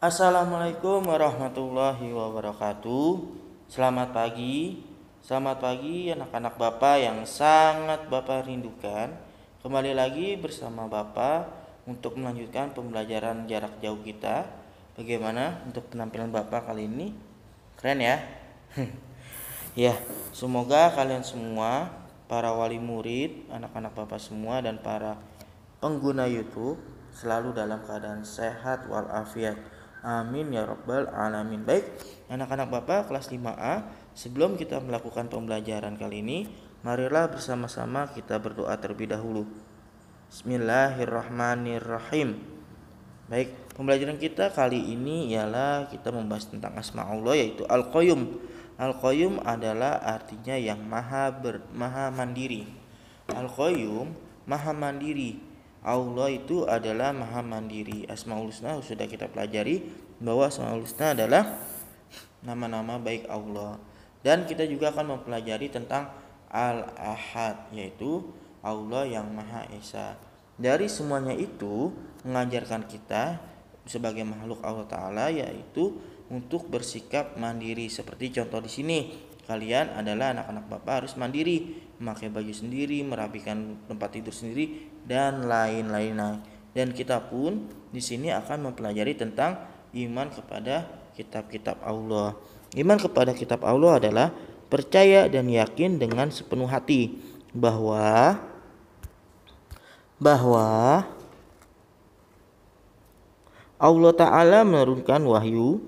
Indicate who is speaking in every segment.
Speaker 1: Assalamualaikum warahmatullahi wabarakatuh. Selamat pagi. Selamat pagi anak-anak Bapak yang sangat Bapak rindukan. Kembali lagi bersama Bapak untuk melanjutkan pembelajaran jarak jauh kita. Bagaimana untuk penampilan Bapak kali ini? Keren ya? ya, semoga kalian semua para wali murid, anak-anak Bapak semua dan para pengguna YouTube selalu dalam keadaan sehat walafiat Amin ya rabbal alamin. Baik, anak-anak Bapak kelas 5A, sebelum kita melakukan pembelajaran kali ini, marilah bersama-sama kita berdoa terlebih dahulu. Bismillahirrahmanirrahim. Baik, pembelajaran kita kali ini ialah kita membahas tentang asma Allah yaitu Al-Qayyum. Al-Qayyum adalah artinya yang maha ber, maha mandiri. Al-Qayyum maha mandiri Allah itu adalah maha mandiri. Asmaul husna sudah kita pelajari bahwa asmaul husna adalah nama-nama baik Allah. Dan kita juga akan mempelajari tentang Al-Ahad yaitu Allah yang Maha Esa. Dari semuanya itu mengajarkan kita sebagai makhluk Allah taala yaitu untuk bersikap mandiri seperti contoh di sini kalian adalah anak-anak bapak harus mandiri memakai baju sendiri merapikan tempat tidur sendiri dan lain-lain dan kita pun di sini akan mempelajari tentang iman kepada kitab-kitab Allah iman kepada kitab Allah adalah percaya dan yakin dengan sepenuh hati bahwa bahwa Allah Ta'ala menurunkan wahyu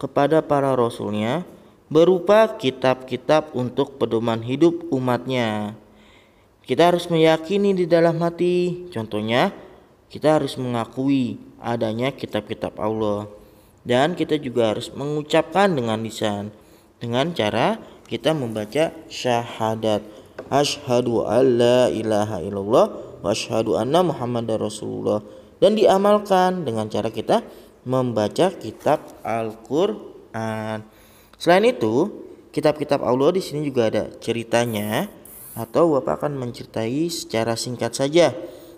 Speaker 1: kepada para rasulnya berupa kitab-kitab untuk pedoman hidup umatnya. Kita harus meyakini di dalam hati, contohnya kita harus mengakui adanya kitab-kitab Allah dan kita juga harus mengucapkan dengan lisan dengan cara kita membaca syahadat ashadu alla ilaha illallah wa ashadu anna muhammad rasulullah dan diamalkan dengan cara kita membaca kitab Al-Qur'an Selain itu, kitab-kitab Allah di sini juga ada ceritanya atau Bapak akan menceritai secara singkat saja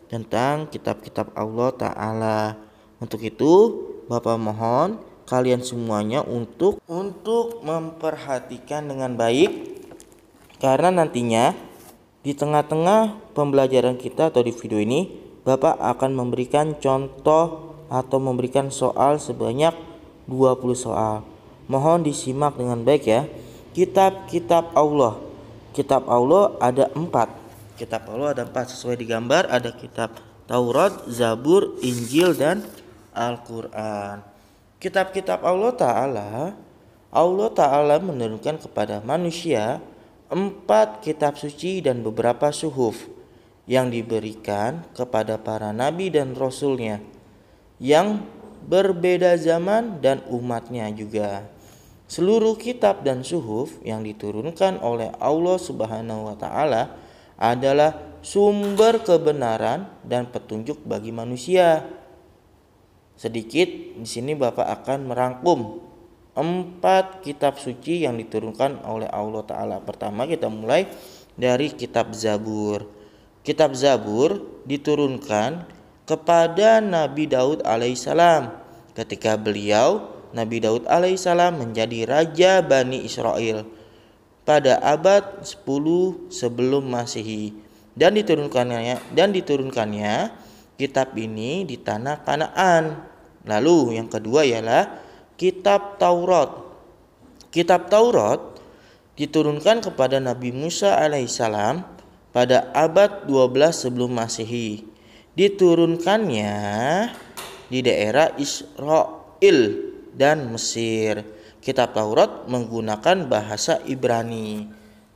Speaker 1: tentang kitab-kitab Allah Ta'ala. Untuk itu, Bapak mohon kalian semuanya untuk untuk memperhatikan dengan baik karena nantinya di tengah-tengah pembelajaran kita atau di video ini Bapak akan memberikan contoh atau memberikan soal sebanyak 20 soal. Mohon disimak dengan baik ya. Kitab-kitab Allah. Kitab Allah ada empat. Kitab Allah ada empat. Sesuai digambar ada kitab Taurat, Zabur, Injil, dan Al-Quran. Kitab-kitab Allah Ta'ala Allah Ta'ala menurunkan kepada manusia empat kitab suci dan beberapa suhuf yang diberikan kepada para nabi dan rasulnya yang berbeda zaman dan umatnya juga. Seluruh kitab dan suhuf yang diturunkan oleh Allah Subhanahu wa taala adalah sumber kebenaran dan petunjuk bagi manusia. Sedikit di sini Bapak akan merangkum empat kitab suci yang diturunkan oleh Allah Ta'ala. Pertama kita mulai dari kitab Zabur. Kitab Zabur diturunkan kepada Nabi Daud alaihissalam ketika beliau Nabi Daud alaihissalam menjadi raja Bani Israel pada abad 10 sebelum Masehi dan diturunkannya dan diturunkannya kitab ini di tanah Kanaan. Lalu yang kedua ialah kitab Taurat. Kitab Taurat diturunkan kepada Nabi Musa alaihissalam pada abad 12 sebelum Masehi. Diturunkannya di daerah Israel dan Mesir. Kitab Taurat menggunakan bahasa Ibrani.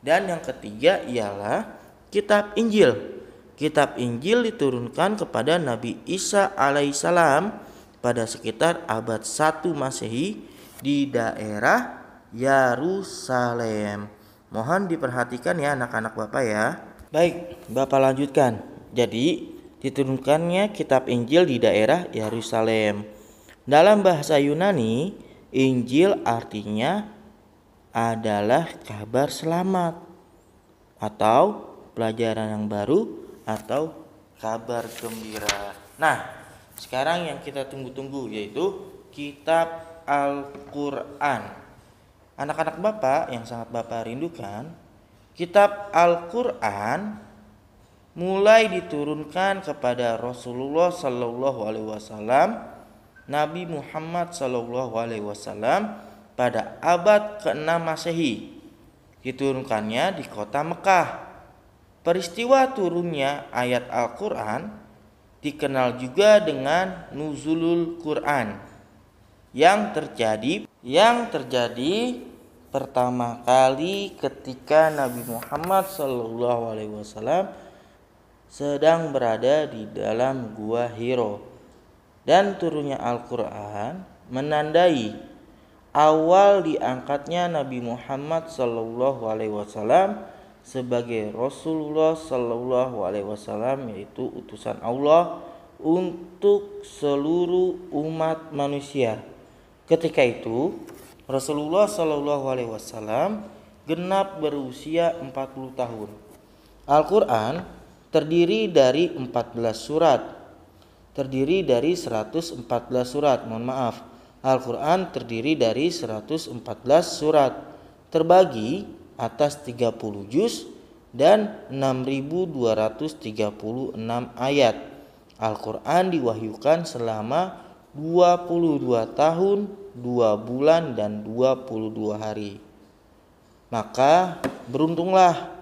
Speaker 1: Dan yang ketiga ialah kitab Injil. Kitab Injil diturunkan kepada Nabi Isa alaihissalam pada sekitar abad 1 Masehi di daerah Yerusalem. Mohon diperhatikan ya anak-anak Bapak ya. Baik, Bapak lanjutkan. Jadi, diturunkannya kitab Injil di daerah Yerusalem. Dalam bahasa Yunani, Injil artinya adalah kabar selamat atau pelajaran yang baru atau kabar gembira. Nah, sekarang yang kita tunggu-tunggu yaitu kitab Al-Qur'an. Anak-anak Bapak yang sangat Bapak rindukan, kitab Al-Qur'an mulai diturunkan kepada Rasulullah Sallallahu alaihi wasallam Nabi Muhammad Shallallahu Alaihi Wasallam pada abad ke-6 Masehi. Diturunkannya di kota Mekah. Peristiwa turunnya ayat Al-Quran dikenal juga dengan Nuzulul Quran yang terjadi yang terjadi pertama kali ketika Nabi Muhammad SAW sedang berada di dalam gua Hiro dan turunnya Al-Quran menandai awal diangkatnya Nabi Muhammad SAW sebagai Rasulullah SAW, yaitu utusan Allah untuk seluruh umat manusia. Ketika itu Rasulullah SAW genap berusia 40 tahun. Al-Quran terdiri dari 14 surat terdiri dari 114 surat. Mohon maaf, Al-Quran terdiri dari 114 surat, terbagi atas 30 juz dan 6.236 ayat. Al-Quran diwahyukan selama 22 tahun, 2 bulan, dan 22 hari. Maka beruntunglah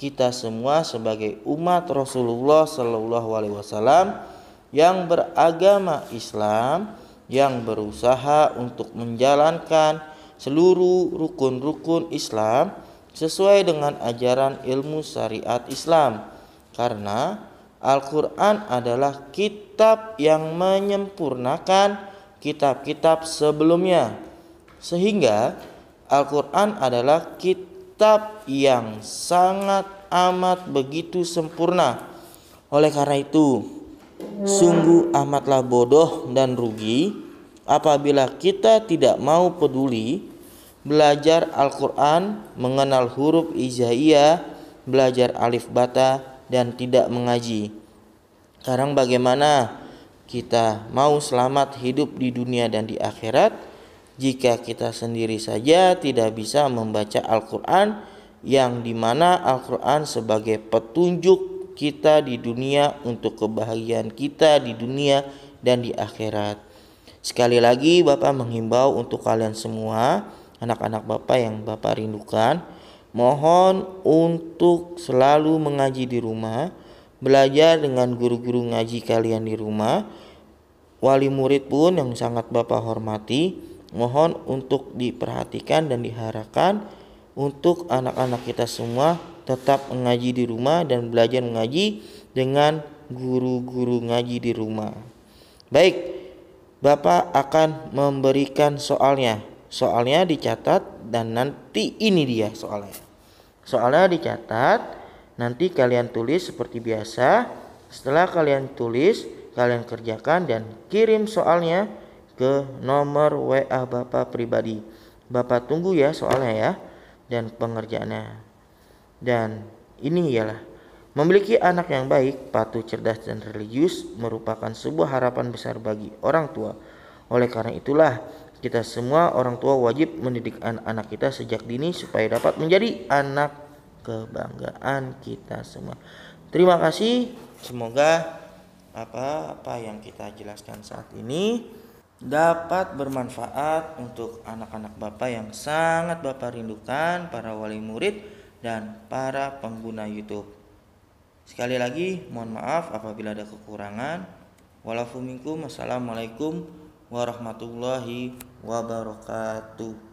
Speaker 1: kita semua sebagai umat Rasulullah Shallallahu Alaihi Wasallam yang beragama Islam yang berusaha untuk menjalankan seluruh rukun-rukun Islam sesuai dengan ajaran ilmu syariat Islam karena Al-Qur'an adalah kitab yang menyempurnakan kitab-kitab sebelumnya sehingga Al-Qur'an adalah kitab yang sangat amat begitu sempurna oleh karena itu Sungguh amatlah bodoh dan rugi apabila kita tidak mau peduli belajar Al-Qur'an, mengenal huruf hijaiyah, belajar alif bata dan tidak mengaji. Sekarang bagaimana kita mau selamat hidup di dunia dan di akhirat jika kita sendiri saja tidak bisa membaca Al-Qur'an yang dimana Al-Quran sebagai petunjuk kita di dunia, untuk kebahagiaan kita di dunia dan di akhirat. Sekali lagi Bapak menghimbau untuk kalian semua, anak-anak Bapak yang Bapak rindukan, mohon untuk selalu mengaji di rumah, belajar dengan guru-guru ngaji kalian di rumah, wali murid pun yang sangat Bapak hormati, mohon untuk diperhatikan dan diharapkan untuk anak-anak kita semua tetap mengaji di rumah dan belajar mengaji dengan guru-guru ngaji di rumah. Baik, Bapak akan memberikan soalnya. Soalnya dicatat dan nanti ini dia soalnya. Soalnya dicatat, nanti kalian tulis seperti biasa. Setelah kalian tulis, kalian kerjakan dan kirim soalnya ke nomor WA Bapak pribadi. Bapak tunggu ya soalnya ya dan pengerjaannya. Dan ini ialah memiliki anak yang baik, patuh, cerdas, dan religius merupakan sebuah harapan besar bagi orang tua. Oleh karena itulah, kita semua orang tua wajib mendidik anak-anak kita sejak dini supaya dapat menjadi anak kebanggaan kita semua. Terima kasih. Semoga apa-apa yang kita jelaskan saat ini dapat bermanfaat untuk anak-anak Bapak yang sangat Bapak rindukan, para wali murid dan para pengguna YouTube. Sekali lagi, mohon maaf apabila ada kekurangan. Walafuminkum, assalamualaikum warahmatullahi wabarakatuh.